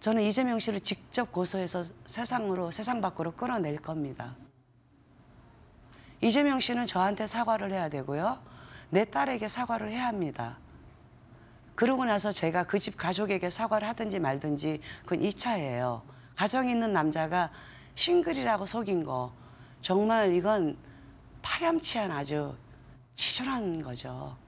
저는 이재명 씨를 직접 고소해서 세상으로 세상 밖으로 끌어낼 겁니다. 이재명 씨는 저한테 사과를 해야 되고요. 내 딸에게 사과를 해야 합니다. 그러고 나서 제가 그 집 가족에게 사과를 하든지 말든지 그건 2차예요. 가정 있는 남자가 싱글이라고 속인 거 정말 이건 파렴치한 아주 치졸한 거죠.